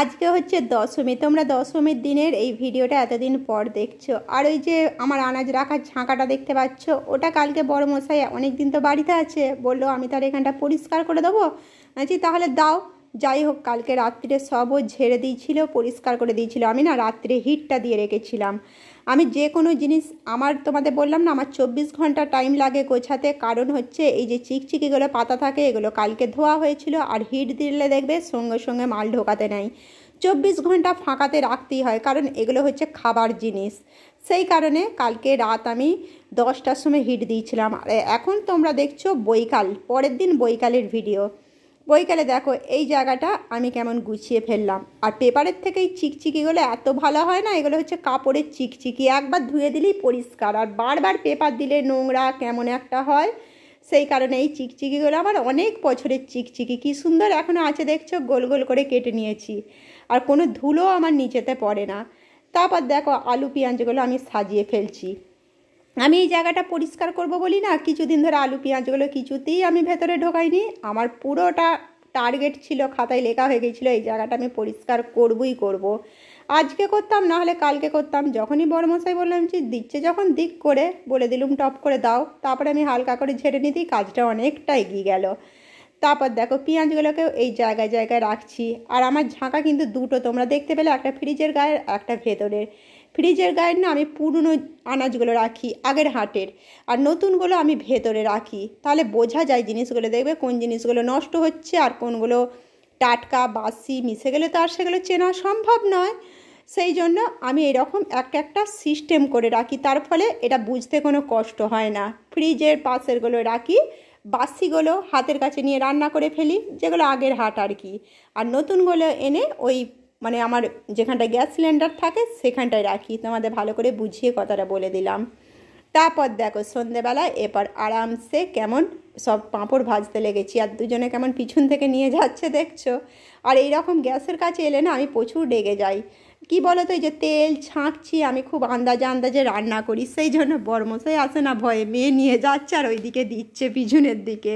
আজকে হচ্ছে দশমী তোমরা দশমীর দিনের এই ভিডিওটা এতদিন পর দেখছো আর ওই যে আমার আনাজ রাখার ঝাঁকাটা দেখতে পাচ্ছ ওটা কালকে বড় মশাই অনেক দিন তো বাড়িতে আছে বললো আমি তাহলে এখানটা পরিষ্কার করে দেবো আছি তাহলে দাও যাই হোক কালকে রাত্রিরে সবও ঝেড়ে দিয়েছিল পরিষ্কার করে দিয়েছিল আমি না রাত্রে হিটটা দিয়ে রেখেছিলাম আমি যে কোনো জিনিস আমার তোমাদের বললাম না আমার চব্বিশ ঘন্টা টাইম লাগে গোছাতে কারণ হচ্ছে এই যে চিকচিকিগুলো পাতা থাকে এগুলো কালকে ধোয়া হয়েছিল আর হিট দিলে দেখবে সঙ্গে সঙ্গে মাল ঢোকাতে নেয় চব্বিশ ঘন্টা ফাঁকাতে রাখতেই হয় কারণ এগুলো হচ্ছে খাবার জিনিস সেই কারণে কালকে রাত আমি দশটার সময় হিট দিয়েছিলাম আর এখন তোমরা দেখছো বৈকাল পরের দিন বৈকালের ভিডিও বৈকালে দেখো এই জায়গাটা আমি কেমন গুছিয়ে ফেললাম আর পেপারের থেকে এই চিকচিকিগুলো এত ভালো হয় না এগুলো হচ্ছে কাপড়ের চিকচিকি একবার ধুয়ে দিলেই পরিষ্কার আর বারবার পেপার দিলে নোংরা কেমন একটা হয় সেই কারণে এই চিকচিকিগুলো আমার অনেক বছরের চিকচিকি কী সুন্দর এখনও আছে দেখছো গোল গোল করে কেটে নিয়েছি আর কোনো ধুলো আমার নিচেতে পড়ে না তারপর দেখো আলু পেঁয়াজগুলো আমি সাজিয়ে ফেলছি আমি এই জায়গাটা পরিষ্কার করব বলি না কিছুদিন ধরে আলু পেঁয়াজগুলো কিছুতেই আমি ভেতরে ঢোকাইনি আমার পুরোটা টার্গেট ছিল খাতায় লেখা হয়ে গেছিলো এই জায়গাটা আমি পরিষ্কার করবই করব। আজকে করতাম না হলে কালকে করতাম যখনই বড়মশাই বললাম যে দিচ্ছে যখন দিক করে বলে দিলুম টপ করে দাও তারপরে আমি হালকা করে ঝেড়ে নিতেই কাজটা অনেকটা এগিয়ে গেল তারপর দেখো পেঁয়াজগুলোকেও এই জায়গায় জায়গায় রাখছি আর আমার ঝাঁকা কিন্তু দুটো তোমরা দেখতে পেলে একটা ফ্রিজের গায়ের একটা ভেতরের ফ্রিজের গায়ের না আমি পুরনো আনাজগুলো রাখি আগের হাটের আর নতুনগুলো আমি ভেতরে রাখি তাহলে বোঝা যায় জিনিসগুলো দেখবে কোন জিনিসগুলো নষ্ট হচ্ছে আর কোনগুলো টাটকা বাসি মিশে গেলে তো আর সেগুলো চেনা সম্ভব নয় সেই জন্য আমি এরকম একটা একটা সিস্টেম করে রাখি তার ফলে এটা বুঝতে কোনো কষ্ট হয় না ফ্রিজের পাশেরগুলো রাখি বাসিগুলো হাতের কাছে নিয়ে রান্না করে ফেলি যেগুলো আগের হাট আর কি আর নতুনগুলো এনে ওই মানে আমার যেখানটায় গ্যাস সিলিন্ডার থাকে সেখানটায় রাখি তোমাদের ভালো করে বুঝিয়ে কথাটা বলে দিলাম তারপর দেখো সন্ধেবেলায় এরপর আরামসে কেমন সব পাঁপড় ভাজতে লেগেছি আর দুজনে কেমন পিছন থেকে নিয়ে যাচ্ছে দেখছো আর এই রকম গ্যাসের কাছে এলে না আমি প্রচুর ডেগে যাই কি বলো তো এই যে তেল ছাঁকছি আমি খুব আন্দাজে আন্দাজে রান্না করি সেই জন্য বর্মশাই আসে না ভয়ে মেয়ে নিয়ে যাচ্ছে আর ওইদিকে দিচ্ছে পিছনের দিকে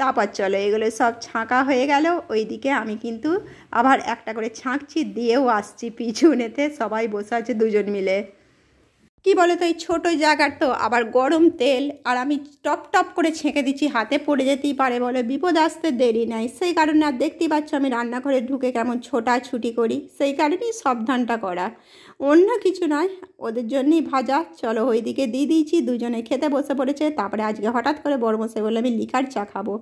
তারপর চলো এগুলো সব ছাঁকা হয়ে গেল ওইদিকে আমি কিন্তু আবার একটা করে ছাঁকছি দিয়েও আসছি পিছনেতে সবাই বসে আছে দুজন মিলে কি বলো তো এই ছোটো জায়গার তো আবার গরম তেল আর আমি টপ টপ করে ছেঁকে দিচ্ছি হাতে পড়ে যেতেই পারে বলে বিপদ আসতে দেরি নাই সেই কারণে আর দেখতেই পাচ্ছ আমি রান্নাঘরে ঢুকে কেমন ছোটাছুটি করি সেই কারণেই সাবধানটা করা অন্য কিছু নয় ওদের জন্যই ভাজা চলো ওইদিকে দিয়ে দিয়েছি দুজনে খেতে বসে পড়েছে তারপরে আজকে হঠাৎ করে বড় মশাই বললো আমি লিকার চা খাবো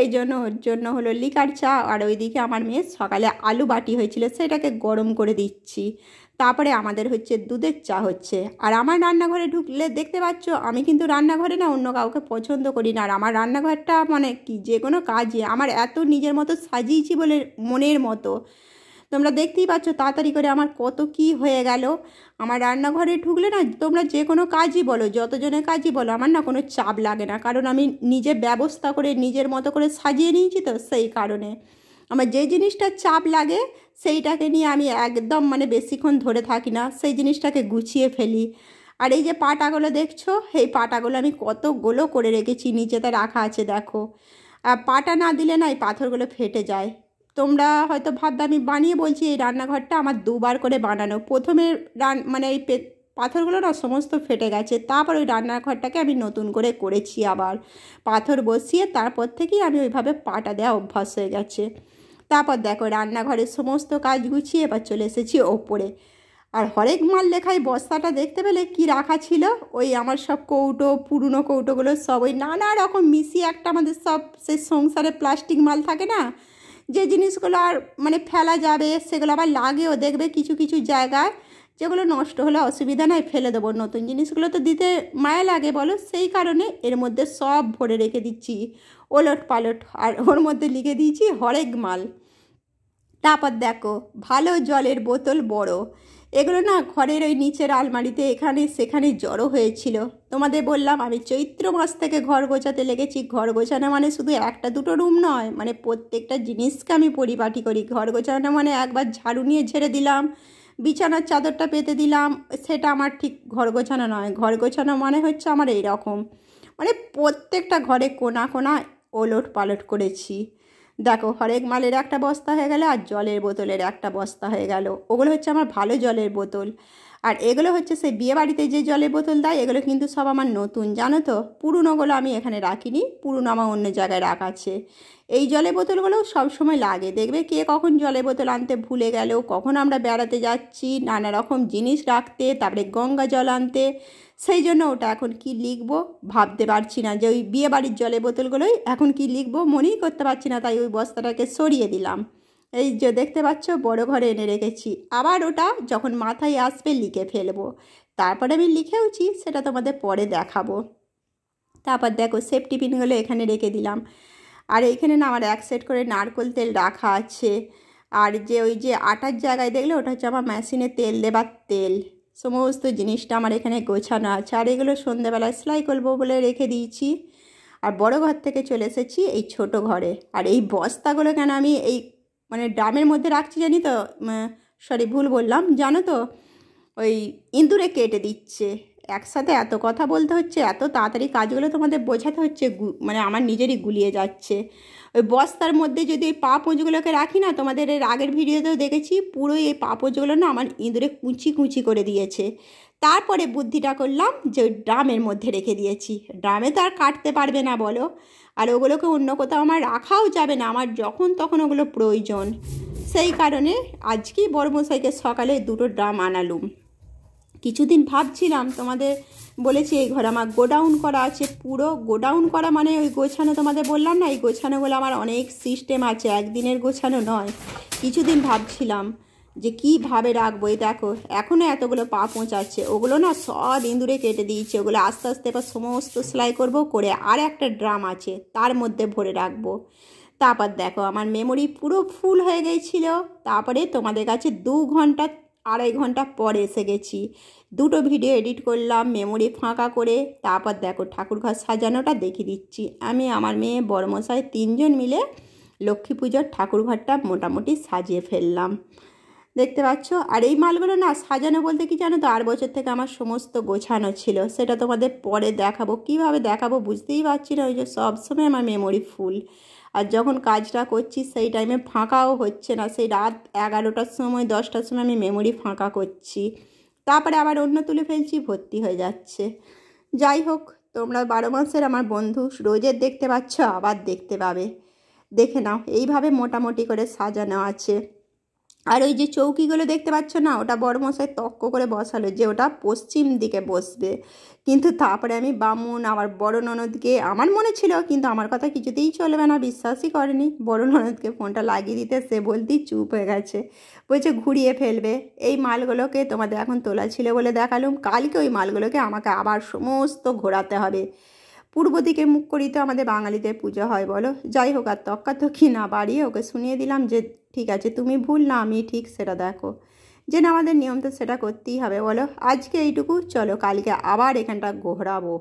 এই জন্য ওর জন্য হলো লিকার চা আর ওইদিকে আমার মেয়ে সকালে আলু বাটি হয়েছিল সেটাকে গরম করে দিচ্ছি তারপরে আমাদের হচ্ছে দুধের চা হচ্ছে আর আমার রান্নাঘরে ঢুকলে দেখতে পাচ্ছ আমি কিন্তু রান্নাঘরে না অন্য কাউকে পছন্দ করি না আর আমার রান্নাঘরটা মানে কি যে কোনো কাজে আমার এত নিজের মতো সাজিয়েছি বলে মনের মতো তোমরা দেখতেই পাচ্ছ তাড়াতাড়ি করে আমার কত কি হয়ে গেল আমার রান্নাঘরে ঢুকলে না তোমরা যে কোনো কাজই বলো যতজনের কাজই বলো আমার না কোনো চাপ লাগে না কারণ আমি নিজে ব্যবস্থা করে নিজের মতো করে সাজিয়ে নিয়েছি তো সেই কারণে আমার যে জিনিসটা চাপ লাগে সেইটাকে নিয়ে আমি একদম মানে বেশিক্ষণ ধরে থাকি না সেই জিনিসটাকে গুছিয়ে ফেলি আর এই যে পাটাগুলো দেখছো এই পাটাগুলো আমি কতগুলো করে রেখেছি নিচেতে রাখা আছে দেখো আর পাটা না দিলে না এই পাথরগুলো ফেটে যায় তোমরা হয়তো ভাববে আমি বানিয়ে বলছি এই রান্নাঘরটা আমার দুবার করে বানানো প্রথমে রান মানে এই পাথরগুলো না সমস্ত ফেটে গেছে তারপর ওই রান্নাঘরটাকে আমি নতুন করে করেছি আবার পাথর বসিয়ে তারপর থেকেই আমি ওইভাবে পাটা দেওয়া অভ্যাস হয়ে গেছে তারপর দেখো রান্নাঘরের সমস্ত কাজ গুছিয়ে এবার চলে এসেছি ওপরে আর হরেক মাল লেখায় বস্তাটা দেখতে পেলে কি রাখা ছিল ওই আমার সব কৌটো পুরনো কৌটোগুলো সব ওই নানা রকম মিশিয়ে একটা আমাদের সব সেই সংসারে প্লাস্টিক মাল থাকে না যে জিনিসগুলো আর মানে ফেলা যাবে সেগুলো আবার লাগেও দেখবে কিছু কিছু জায়গায় যেগুলো নষ্ট হলে অসুবিধা নয় ফেলে দেবো নতুন জিনিসগুলো তো দিতে মায়া লাগে বলো সেই কারণে এর মধ্যে সব ভরে রেখে দিচ্ছি ওলট পালট আর ওর মধ্যে লিখে দিয়েছি হরেক মাল তারপর দেখো ভালো জলের বোতল বড় এগুলো না ঘরের ওই নিচের আলমারিতে এখানে সেখানে জড়ো হয়েছিল তোমাদের বললাম আমি চৈত্র মাস থেকে ঘর গোছাতে লেগেছি ঘর গোছানো মানে শুধু একটা দুটো রুম নয় মানে প্রত্যেকটা জিনিসকে আমি পরিপাটি করি ঘর গোছানো মানে একবার ঝাড়ু নিয়ে ঝেড়ে দিলাম বিছানার চাদরটা পেতে দিলাম সেটা আমার ঠিক ঘর গোছানো নয় ঘর গোছানো মানে হচ্ছে আমার এই রকম মানে প্রত্যেকটা ঘরে কোনা কোনা ওলট পালট করেছি দেখো হরেক মালের একটা বস্তা হয়ে গেল আর জলের বোতলের একটা বস্তা হয়ে গেল ওগুলো হচ্ছে আমার ভালো জলের বোতল আর এগুলো হচ্ছে সেই বিয়ে বাড়িতে যে জলের বোতল দেয় এগুলো কিন্তু সব আমার নতুন জানো তো পুরনোগুলো আমি এখানে রাখিনি পুরনো আমার অন্য জায়গায় রাখা আছে এই জলের বোতলগুলো সবসময় লাগে দেখবে কে কখন জলের বোতল আনতে ভুলে গেল কখন আমরা বেড়াতে যাচ্ছি নানা রকম জিনিস রাখতে তারপরে গঙ্গা জল আনতে সেই জন্য ওটা এখন কি লিখব ভাবতে পারছি না যে ওই বিয়ে বাড়ির জলের বোতলগুলোই এখন কি লিখব মনেই করতে পারছি না তাই ওই বস্তাটাকে সরিয়ে দিলাম এই যে দেখতে পাচ্ছ বড় ঘরে এনে রেখেছি আবার ওটা যখন মাথায় আসবে লিখে ফেলবো তারপরে আমি লিখেওছি সেটা তোমাদের পরে দেখাবো তারপর দেখো সেফ টিফিনগুলো এখানে রেখে দিলাম আর এখানে না আমার এক সেট করে নারকোল তেল রাখা আছে আর যে ওই যে আটার জায়গায় দেখলে ওটা হচ্ছে আমার মেশিনে তেল দেবার তেল সমস্ত জিনিসটা আমার এখানে গোছানো আছে আর এগুলো সন্ধেবেলায় সেলাই করবো বলে রেখে দিয়েছি আর বড় ঘর থেকে চলে এসেছি এই ছোট ঘরে আর এই বস্তাগুলো কেন আমি এই মানে ড্রামের মধ্যে রাখছি জানি তো সরি ভুল বললাম জানো তো ওই ইঁদুরে কেটে দিচ্ছে একসাথে এত কথা বলতে হচ্ছে এত তাড়াতাড়ি কাজগুলো তোমাদের বোঝাতে হচ্ছে মানে আমার নিজেরই গুলিয়ে যাচ্ছে ওই বস্তার মধ্যে যদি ওই পা পোঁজগুলোকে রাখি না তোমাদের এর আগের ভিডিওতেও দেখেছি পুরোই এই পা পোঁজগুলো না আমার ইঁদুরে কুচি কুচি করে দিয়েছে তারপরে বুদ্ধিটা করলাম যে ওই ড্রামের মধ্যে রেখে দিয়েছি ড্রামে তো আর কাটতে পারবে না বলো আর ওগুলোকে অন্য কোথাও আমার রাখাও যাবে না আমার যখন তখন ওগুলো প্রয়োজন সেই কারণে আজকেই বড় মশাইকে সকালে দুটো ড্রাম আনালুম কিছুদিন ভাবছিলাম তোমাদের বলেছি এই ঘরে আমার গোডাউন করা আছে পুরো গোডাউন করা মানে ওই গোছানো তোমাদের বললাম না এই গোছানোগুলো আমার অনেক সিস্টেম আছে একদিনের গোছানো নয় কিছুদিন ভাবছিলাম যে কীভাবে রাখবো এই দেখো এখনও এতগুলো পা পৌঁছাচ্ছে ওগুলো না সব ইঁদুরে কেটে দিয়েছে ওগুলো আস্তে আস্তে এবার সমস্ত সেলাই করব করে আর একটা ড্রাম আছে তার মধ্যে ভরে রাখবো তারপর দেখো আমার মেমোরি পুরো ফুল হয়ে গেছিলো তারপরে তোমাদের কাছে দু ঘন্টা আড়াই ঘন্টা পরে এসে গেছি দুটো ভিডিও এডিট করলাম মেমোরি ফাঁকা করে তারপর দেখো ঠাকুরঘর সাজানোটা দেখিয়ে দিচ্ছি আমি আমার মেয়ে বড়মশাই তিনজন মিলে লক্ষ্মী পুজোর ঠাকুরঘরটা মোটামুটি সাজিয়ে ফেললাম দেখতে পাচ্ছ আর এই মালগুলো না সাজানো বলতে কি জানো তো আর বছর থেকে আমার সমস্ত গোছানো ছিল সেটা তোমাদের পরে দেখাবো কিভাবে দেখাবো বুঝতেই পারছি না ওই যে সবসময় আমার মেমোরি ফুল আর যখন কাজটা করছি সেই টাইমে ফাঁকাও হচ্ছে না সেই রাত এগারোটার সময় দশটার সময় আমি মেমোরি ফাঁকা করছি তারপরে আবার অন্য তুলে ফেলছি ভর্তি হয়ে যাচ্ছে যাই হোক তোমরা বারো মাসের আমার বন্ধু রোজের দেখতে পাচ্ছ আবার দেখতে পাবে দেখে নাও এইভাবে মোটামুটি করে সাজানো আছে আর ওই যে চৌকিগুলো দেখতে পাচ্ছ না ওটা বড়মশাই তক্ক করে বসালো যে ওটা পশ্চিম দিকে বসবে কিন্তু তারপরে আমি বামুন আমার বড় ননদকে আমার মনে ছিল কিন্তু আমার কথা কিছুতেই চলবে না বিশ্বাসই করেনি বড় ননদকে ফোনটা লাগিয়ে দিতে সে বলতেই চুপ হয়ে গেছে বলছে ঘুরিয়ে ফেলবে এই মালগুলোকে তোমাদের এখন তোলা ছিল বলে দেখালুম কালকে ওই মালগুলোকে আমাকে আবার সমস্ত ঘোরাতে হবে পূর্ব দিকে মুখ করি তো আমাদের বাঙালিদের পুজো হয় বলো যাই হোক আর তক্কা তক্কি না বাড়িয়ে ওকে শুনিয়ে দিলাম যে ঠিক আছে তুমি ভুল না আমি ঠিক সেটা দেখো যে না আমাদের নিয়ম তো সেটা করতেই হবে বলো আজকে এইটুকু চলো কালকে আবার এখানটা ঘোরাবো